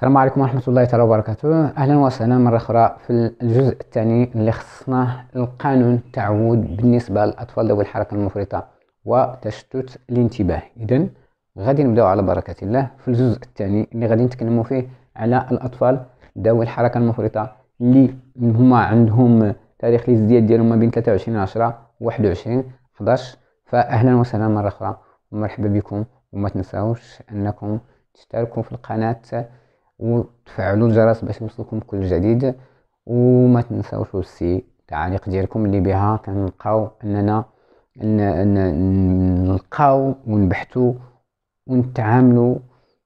السلام عليكم ورحمة الله تعالى وبركاته أهلا وسهلا مرة أخرى في الجزء الثاني اللي خصناه القانون تعود بالنسبة للأطفال ذوي الحركة المفرطة وتشتت الانتباه إذا غادي نبداو على بركة الله في الجزء الثاني اللي غادي نتكلموا فيه على الأطفال ذوي الحركة المفرطة اللي هما عندهم تاريخ الازدياد ديالهم ما بين 23 10 21 11 فأهلا وسهلا مرة أخرى ومرحبا بكم وما تنساوش أنكم تشتركوا في القناة وتفعلوا الجرس باش يوصلكم كل جديد وما تنساوش السي تعليق ديالكم اللي بها كنلقاو اننا نلقاو ونبحثوا ونتعاملوا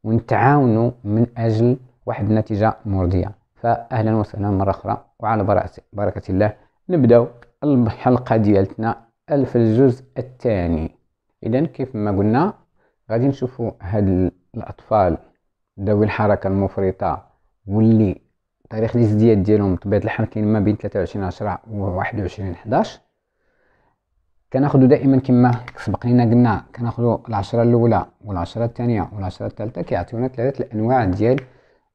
ونتعاونوا من اجل واحد النتيجه مرضيه فاهلا وسهلا مره اخرى وعلى بركه الله نبداو الحلقه ديالتنا الف الجزء الثاني اذا كيف ما قلنا غادي نشوفوا هاد الاطفال ذوي الحركة المفرطة واللي تاريخ الازدياد ديالهم بطبيعة الحال كاين ما بين 23 10 و 21 11 كناخدو دائما كما سبق لينا قلنا كناخدو العشرة الاولى والعشرة الثانية والعشرة الثالثة كيعطيونا ثلاثة الانواع ديال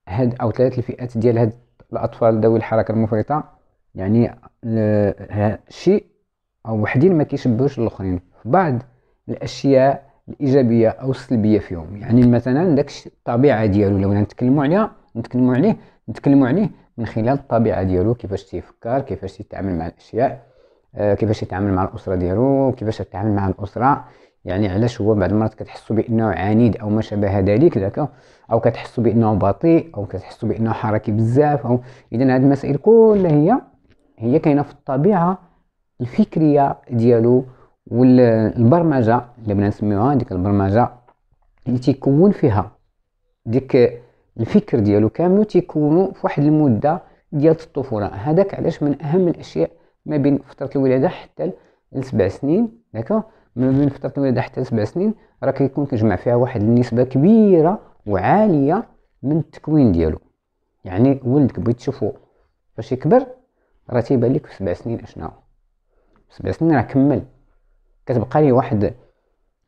هاد او ثلاثة الفئات ديال هاد الاطفال ذوي الحركة المفرطة يعني آه، شيء او وحدين ما كيشبهوش الاخرين بعض الاشياء الايجابيه او السلبيه فيهم يعني مثلا داك الطبيعه ديالو لو نتكلموا عليها نتكلموا عليه نتكلموا عليه من خلال الطبيعه ديالو كيفاش تيفكر كيفاش تيتعامل مع الاشياء آه، كيفاش يتعامل مع الاسره ديالو كيفاش تتعامل مع الاسره يعني علاش هو بعض المرات كتحسوا بانه عنيد او ما شابه ذلك ذاك او كتحسوا بانه بطيء او كتحسوا بانه حركي بزاف او اذا هذه المسائل كلها هي هي كاينه في الطبيعه الفكريه ديالو والبرمجه اللي بغينا نسميوها ديك البرمجه اللي تيكون فيها ديك الفكر ديالو كامل تيكونوا في واحد المده ديال الطفوله هذاك علاش من اهم الاشياء ما بين فتره الولاده حتى لسبع سنين داكوغ ما بين فتره الولاده حتى لسبع سنين راه كيكون كيجمع فيها واحد النسبه كبيره وعاليه من التكوين ديالو يعني ولدك بغيت تشوفو فاش يكبر راه تيبان لك في سبع سنين اشناهو سبع سنين راه كمل كتبقى لي واحد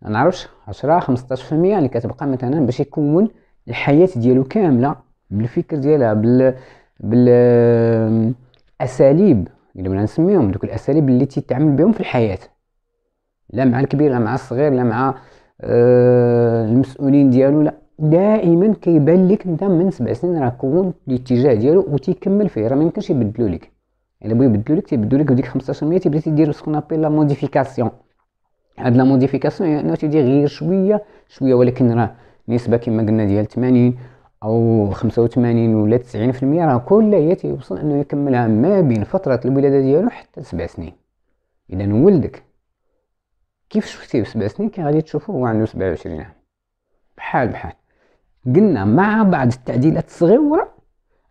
ما نعرفش 10 15% اللي كتبقى مثلا باش يكون الحياه ديالو كامله بالفكر ديالها بال بالاساليب اللي بغينا نسميهم دوك الاساليب اللي تيتعامل بهم في الحياه لا مع الكبير لا مع الصغير لا مع آه المسؤولين ديالو لا دائما كيبان لك انت من سبع سنين راه كون الاتجاه ديالو وتيكمل فيه راه ما يمكنش يبدلو لك الا بغيو يبدلو لك تيبدلو لك بديك 15% تيبدا تيدير سكون ابي لا موديفيكاسيون هاد لا موديفيكاسيون يعني تيدي غير شويه شويه ولكن راه نسبه كما قلنا ديال 80 او 85 ولا 90% راه كل هي تيوصل انه يكملها ما بين فتره الولاده ديالو حتى 7 سنين اذا ولدك كيف شفتيه في 7 سنين كان غادي تشوفه هو عنده 27 عام بحال بحال قلنا مع بعض التعديلات الصغيره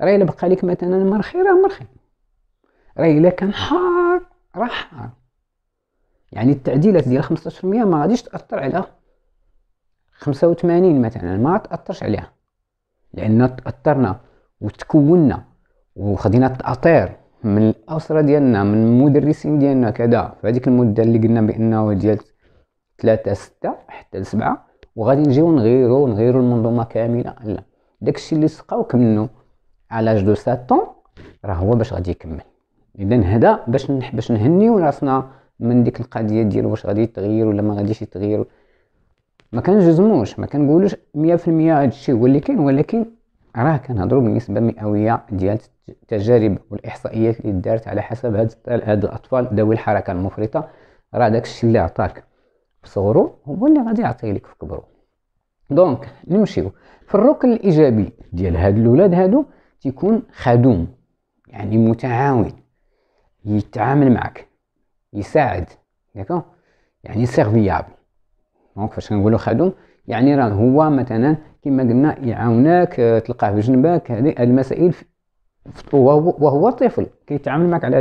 راه الا بقى لك مثلا مرخي راه مرخي راه الا كان حار راه حار يعني التعديلات ديال 15% ما غاديش تاثر على 85 مثلا ما تاثرش عليها لان تاثرنا وتكوننا وخدينا التاطير من الاسره ديالنا من المدرسين ديالنا كذا فهذيك المده اللي قلنا بانه ديال 3 6 حتى 7 وغادي نجيو نغيرو نغيرو المنظومه كامله لا داكشي اللي سقاو كملو على جوج دو ساتون راه هو باش غادي يكمل اذا هذا باش باش نهنيو راسنا من ديك القضيه ديال واش غادي يتغير ولا ما غاديش يتغير ما كنجزموش ما كنقولوش 100% هادشي هو اللي كاين ولكن راه كنهضروا بالنسبه مئويه ديال التجارب والاحصائيات اللي دارت على حسب هاد هاد الاطفال ذوي الحركه المفرطه راه داكشي اللي عطاك في صغرو هو اللي غادي يعطيه لك في كبرو دونك نمشيو في الركن الايجابي ديال هاد الاولاد هادو تيكون خدوم يعني متعاون يتعامل معك يساعد ياكو يعني سيرفيابل دونك فاش كنقولو خادم يعني راه هو مثلا كما قلنا يعاونك آه، تلقاه في جنبك هذه المسائل وهو طفل كيتعامل معك على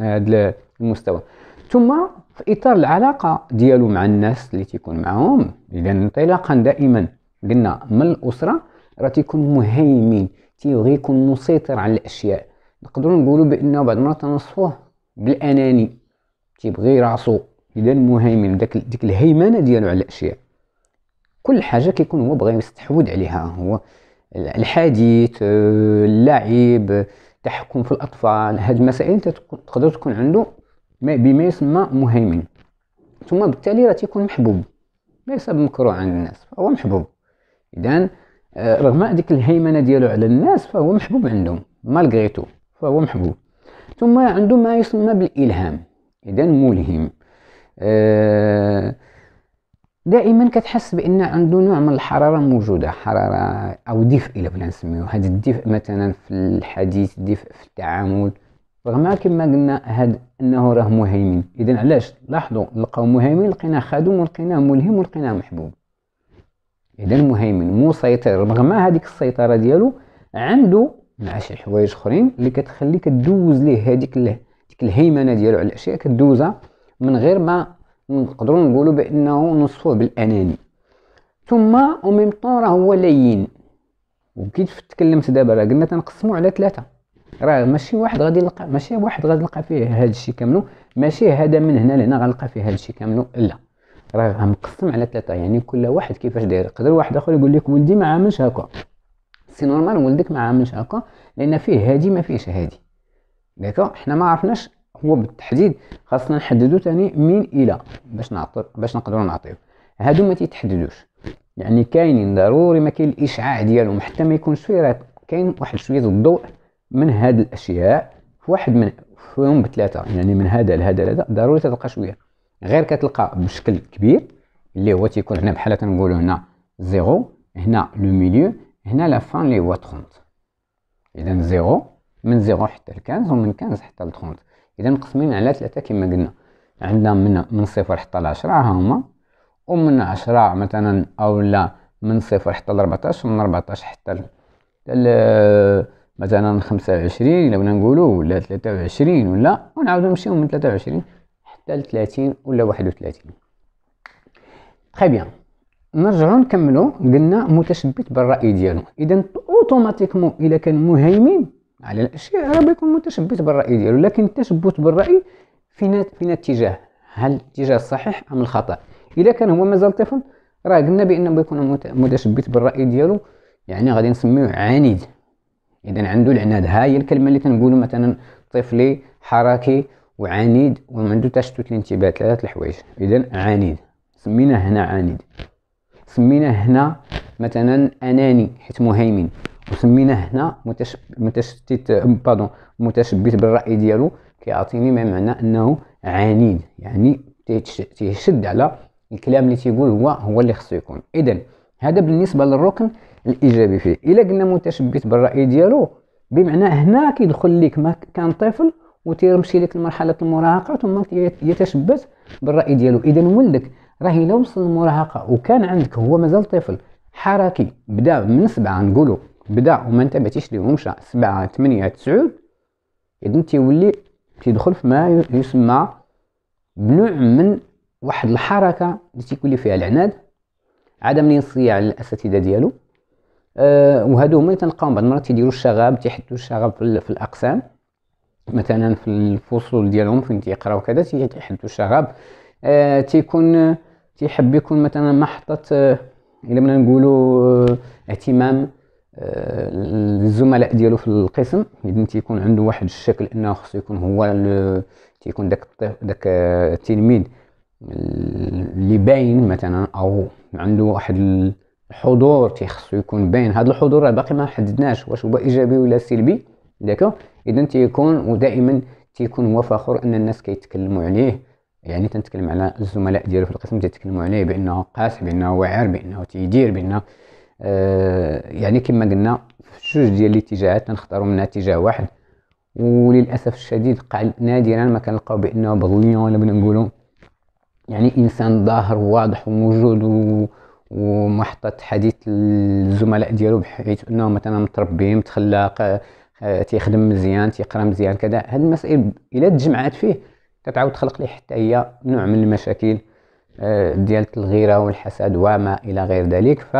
هذا المستوى ثم في اطار العلاقه ديالو مع الناس اللي تيكون معاهم اذا انطلاقا دائما قلنا من الاسره راه تيكون مهيمن تيبغي يكون مسيطر على الاشياء نقدروا نقولوا بانه بعض المرات نوصفوه بالاناني تيبغي راسو اذا المهيمن داك ديك الهيمنه ديالو على الاشياء كل حاجه كيكون هو بغا يستحوذ عليها هو الحديث آه، اللعب التحكم في الاطفال هاد المسائل تقدر تكون عنده بما يسمى مهيمن ثم بالتالي راه تيكون محبوب ليس بمكروه عند الناس فهو محبوب اذا آه، رغم ديك الهيمنه ديالو على الناس فهو محبوب عندهم مالغريتو فهو محبوب ثم عنده ما يسمى بالالهام إذا ملهم آه، دائما كتحس بان عنده نوع من الحراره موجوده حراره او دفء الى بغينا نسميو هذا الدفء مثلا في الحديث دفء في التعامل رغم كما قلنا هاد انه راه مهيمن اذا علاش لاحظوا لقاو مهيمن لقيناه خادم ولقيناه ملهم ولقيناه محبوب اذا مهيمن مسيطر رغم هذيك السيطره ديالو عنده مع شي حوايج اخرين اللي كتخلي كدوز ليه هذيك الهيمنه ديالو على الاشياء كدوزها من غير ما نقدروا نقولوا بانه نوصفوه بالاناني ثم ميم طون راه هو لين وكيف تكلمت دابا راه قلنا تنقسموا على ثلاثه راه ماشي واحد غادي نلقى ماشي واحد غادي نلقى فيه هذا الشيء كامل ماشي هذا من هنا لهنا غنلقى فيه هذا الشيء كامل لا راه مقسم على ثلاثه يعني كل واحد كيفاش داير يقدر واحد اخر يقول لك ولدي ما عاملش هكا سي نورمال ولدك ما عاملش هكا لان فيه هادي ما فيهش هادي ديكو حنا ما عرفناش هو بالتحديد خاصنا نحددو تاني من الى باش نعطر باش نقدروا نعطيو هادو ما تيتحددوش يعني كاينين ضروري ما كاين الاشعاع ديالهم حتى ما يكون فيه كاين واحد شويه الضوء من هاد الاشياء في واحد من فيهم بثلاثه يعني من هذا لهذا لهذا ضروري تلقى شويه غير كتلقى بشكل كبير اللي هو تيكون هنا بحال تنقولوا هنا زيرو هنا لو ميليو هنا لا فان لي هو 30 اذا زيرو من زيرو حتى لكانز ومن كانز حتى لتخونت اذا مقسمين على ثلاثه كما قلنا عندنا من من صفر حتى لعشرة ها هما ومن عشرة مثلا او لا من صفر حتى لربعتاش ومن ربعتاش حتى ل مثلا خمسة وعشرين إلا بغينا نقولو ولا ثلاثة وعشرين ولا ونعاودو نمشيو من ثلاثة وعشرين حتى لثلاثين ولا واحد وثلاثين تخي بيان نرجعو نكملو قلنا متشبت بالرأي ديالو إذا أوتوماتيكمون إلا كان مهيمن على الشيء راه بيكون متشبث بالراي ديالو لكن التشبث بالراي فينا فينا اتجاه هل الاتجاه الصحيح ام الخطا اذا كان هو مازال طفل راه قلنا بانه بيكون متشبث بالراي ديالو يعني غادي نسميوه عنيد اذا عنده العناد ها هي الكلمه اللي كنقولوا مثلا طفلي حركي وعنيد وعندو تشتت الانتباه ثلاثه الحوايج اذا عنيد سميناه هنا عنيد سميناه هنا مثلا اناني حيت مهيمن وسميناه هنا متشتت بادون متشبث بالراي ديالو كيعطيني ما معنى انه عنيد يعني تيشد على الكلام اللي تيقول هو هو اللي خصو يكون اذا هذا بالنسبه للركن الايجابي فيه الا قلنا متشبث بالراي ديالو بمعنى هنا كيدخل لك ما كان طفل وتيرمشي لك لمرحله المراهقه ثم يتشبث بالراي ديالو اذا ولدك راه الا وصل للمراهقه وكان عندك هو مازال طفل حركي بدا من سبعه نقولوا بدا وما انت ما تيشريهمش 7 8 9 اذا تيولي تيدخل في ما يسمى بنوع من واحد الحركه اللي تيكون فيها العناد عدم الانصياع للاساتذه ديالو أه وهادو هما اللي تنلقاهم بعض المرات تيديروا الشغب تيحدوا الشغب في, في الاقسام مثلا في الفصول ديالهم فين تيقراو كذا تيحدوا الشغب أه تيكون تيحب يكون مثلا محطه آه، الا أه نقولوا اهتمام آه، الزملاء ديالو في القسم يدن تيكون عنده واحد الشكل انه خصو يكون هو تيكون داك داك آه، التلميذ اللي باين مثلا او عنده واحد الحضور تيخصو يكون باين هذا الحضور راه باقي ما حددناش واش هو ايجابي ولا سلبي داكو اذا تيكون ودائما تيكون هو فخور ان الناس كيتكلموا عليه يعني تنتكلم على الزملاء ديالو في القسم تيتكلموا عليه بانه قاس بانه واعر بانه تيدير بانه يعني كما قلنا في جوج ديال الاتجاهات نختاروا منها اتجاه واحد وللاسف الشديد نادرا ما كنلقاو بانه بغليون ولا بغينا نقولوا يعني انسان ظاهر واضح وموجود و... ومحطة حديث الزملاء ديالو بحيث انه مثلا متربي متخلق آه، تيخدم مزيان تيقرا مزيان كذا هاد المسائل الا تجمعات فيه كتعاود تخلق ليه حتى هي نوع من المشاكل آه، ديال الغيره والحسد وما الى غير ذلك ف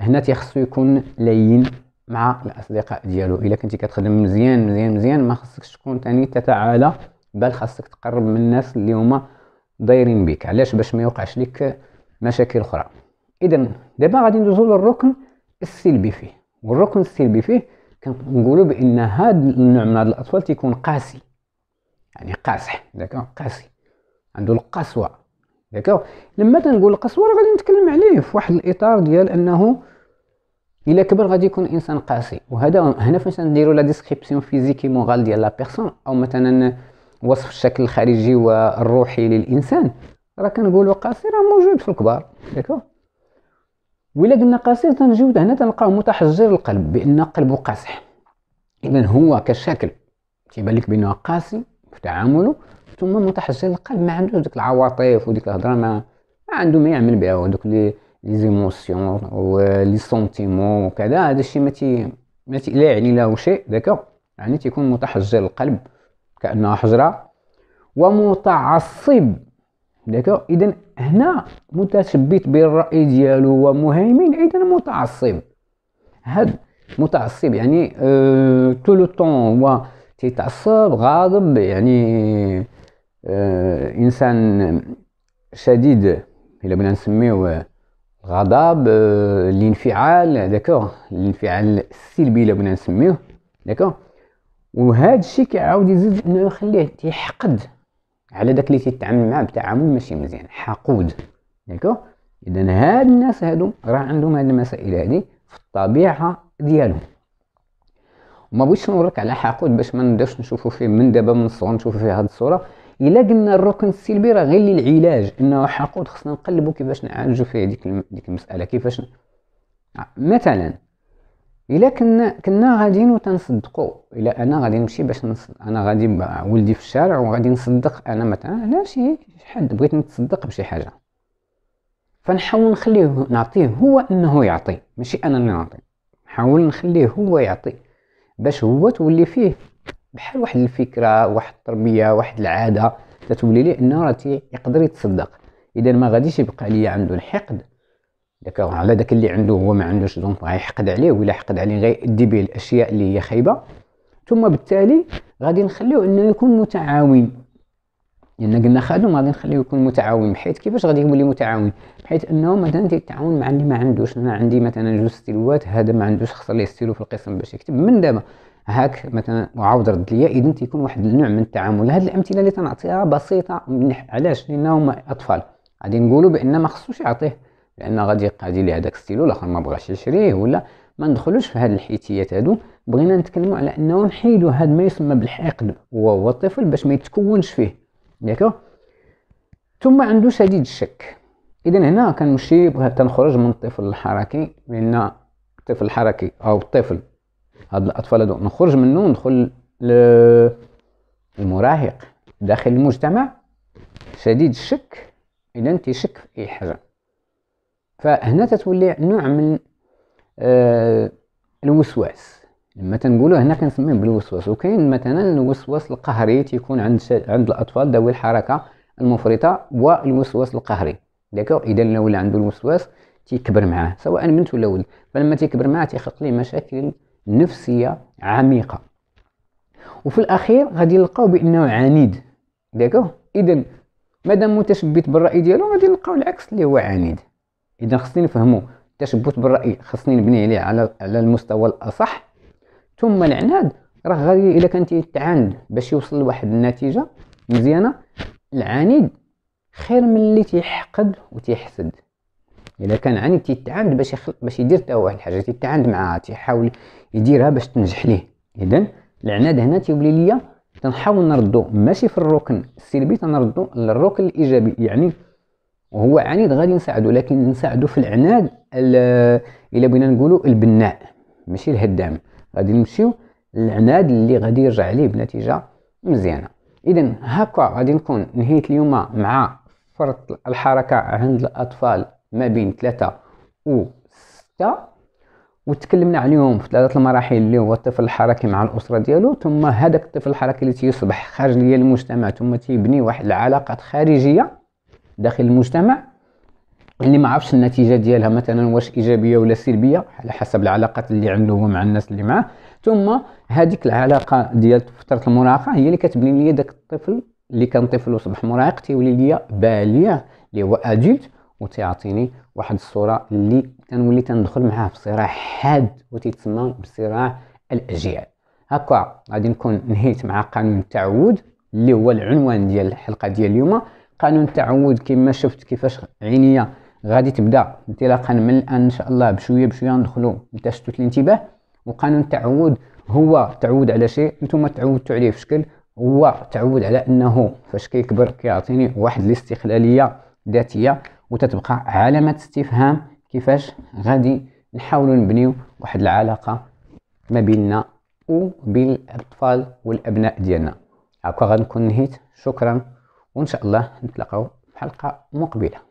هنا تيخصو يكون لين مع الاصدقاء ديالو الا كنتي كتخدم مزيان مزيان مزيان ما خصكش تكون ثاني تتعالى بل خصك تقرب من الناس اللي هما دايرين بك علاش باش ما يوقعش لك مشاكل اخرى اذا دابا غادي ندوزو للركن السلبي فيه والركن السلبي فيه كنقولوا بان هذا النوع من هاد الاطفال تيكون قاسي يعني قاسح داك قاسي عنده القسوه داكوغ لما تنقول القسوه راه غادي نتكلم عليه في واحد الاطار ديال انه الا كبر غادي يكون انسان قاسي وهذا هنا فاش نديرو لا ديسكريبسيون فيزيكي مورال ديال لا بيرسون او مثلا وصف الشكل الخارجي والروحي للانسان راه كنقولوا قاسي راه موجود في الكبار داكو ولا قلنا قاسي تنجيو هنا تلقاه متحجر القلب بان قلبه قاسح اذا هو كشكل تيبان لك بانه قاسي في تعامله ثم متحسن القلب ما عندوش ديك العواطف وديك الهضره ما, عنده ما يعمل بها ودوك لي لي زيموسيون ولي سونتيمون وكذا هذا الشيء ما تي ما تي لا يعني له شيء داكو يعني تيكون متحجر القلب كانها حجره ومتعصب داكو اذا هنا متشبت بالراي ديالو ومهيمن اذا متعصب هاد متعصب يعني أه طول الطون هو تيتعصب غاضب يعني آه انسان شديد الا بغينا نسميوه الغضب آه الانفعال داكوغ الانفعال السلبي الا بغينا نسميوه داكوغ وهذا الشيء كيعاود يزيد انه يخليه تيحقد على داك اللي تيتعامل معاه بتعامل ماشي مزيان حقود داكوغ اذا هاد الناس هادو راه عندهم هاد المسائل هادي في الطبيعه ديالهم وما بغيتش نوريك على حقود باش ما نبداوش نشوفوا فيه من دابا من الصغر نشوفوا فيه هذه الصوره الا قلنا الركن السلبي راه غير للعلاج انه حقود خصنا نقلبوا كيفاش نعالجوا فيه ديك ديك المساله كيفاش ن... آه، مثلا الا كنا كنا غاديين وتنصدقوا الا انا غادي نمشي باش نصدق. انا غادي مع ولدي في الشارع وغادي نصدق انا مثلا آه، على شي حد بغيت نتصدق بشي حاجه فنحاول نخليه نعطيه هو انه يعطي ماشي انا اللي نعطي نحاول نخليه هو يعطي باش هو تولي فيه بحال واحد الفكره واحد التربيه واحد العاده تتولي ليه انه راه يقدر يتصدق اذا ما غاديش يبقى ليا عنده الحقد داك على داك اللي عنده هو ما عندوش دونك غيحقد عليه ولا حقد عليه غيأدي به الاشياء اللي هي خايبه ثم بالتالي غادي نخليه انه يكون متعاون لان يعني قلنا خادم غادي نخليه يكون متعاون حيت كيفاش غادي يولي متعاون حيت انه مثلا تيتعاون مع اللي ما عندوش انا عندي مثلا جوج ستيلوات هذا ما عندوش خصه ليه ستيلو في القسم باش يكتب من دابا هاك مثلا وعاود رد ليا اذا تيكون واحد النوع من التعامل هذه الامثله اللي تنعطيها بسيطه منح علاش لانهم اطفال غادي نقولوا بان ما خصوش يعطيه لان غادي قادي ليه هذاك ستيلو الاخر ما بغاش يشريه ولا ما ندخلوش في هذه الحيتيات هادو بغينا نتكلموا على انه نحيدوا هذا ما يسمى بالحقد وهو الطفل باش ما يتكونش فيه ياكو ثم عنده شديد الشك اذا هنا كنمشي تنخرج من الطفل الحركي لان الطفل الحركي او الطفل هاد الاطفال هادو نخرج منه ندخل المراهق داخل المجتمع شديد الشك اذا تيشك في اي حاجه فهنا تتولي نوع من آه الوسواس لما تنقولوا هنا كنسميه بالوسواس وكاين مثلا الوسواس القهري تيكون عند عند الاطفال ذوي الحركه المفرطه والوسواس القهري داكوغ اذا الاول عنده الوسواس تيكبر معاه سواء بنت ولا ولد فلما تيكبر معاه تيخلق ليه مشاكل نفسيه عميقه وفي الاخير غادي نلقاو بانه عنيد داكوغ اذا مادام متشبت بالراي ديالو غادي نلقاو العكس اللي هو عنيد اذا خصني نفهمو التشبت بالراي خصني نبني عليه على على المستوى الاصح ثم العناد راه غادي الا كان تيتعاند باش يوصل لواحد النتيجه مزيانه العنيد خير من اللي تيحقد وتيحسد الا كان عنيد تيتعاند باش يخل... باش يدير حتى واحد الحاجه تيتعاند معاها تيحاول يديرها باش تنجح ليه اذا العناد هنا تيولي ليا تنحاول نردو ماشي في الركن السلبي تنردو للركن الايجابي يعني وهو عنيد غادي نساعدو لكن نساعدو في العناد الا بغينا نقولو البناء ماشي الهدام غادي نمشيو للعناد اللي غادي يرجع عليه بنتيجه مزيانه اذا هكا غادي نكون نهيت اليوم مع فرط الحركه عند الاطفال ما بين 3 و 6 وتكلمنا عليهم في ثلاثه المراحل اللي هو الطفل الحركي مع الاسره ديالو ثم هذاك الطفل الحركي اللي تيصبح خارج للمجتمع ثم تيبني واحد العلاقات خارجيه داخل المجتمع اللي ما عرفش النتيجه ديالها مثلا واش ايجابيه ولا سلبيه على حسب العلاقات اللي عنده هو مع الناس اللي معاه ثم هذيك العلاقه ديال فتره المراهقه هي اللي كتبني لي داك الطفل اللي كان طفل وصبح مراهق تيولي ليا باليع اللي هو ادلت وتيعطيني واحد الصوره اللي كنولي تندخل معاه في صراع حاد وتيتسمى بصراع الاجيال هكا غادي نكون نهيت مع قانون التعود اللي هو العنوان ديال الحلقه ديال اليوم قانون التعود كما شفت كيفاش عينيا غادي تبدا انطلاقا من الان ان شاء الله بشويه بشويه ندخلوا لتشتت الانتباه وقانون التعود هو تعود على شيء نتوما تعودتوا عليه في شكل هو تعود على انه فاش كيكبر كيعطيني واحد الاستقلاليه ذاتيه وتتبقى علامه استفهام كيفاش غادي نحاولوا نبنيو واحد العلاقه ما بيننا وبين الاطفال والابناء ديالنا هكا غنكون نهيت شكرا وان شاء الله نتلاقاو في حلقه مقبله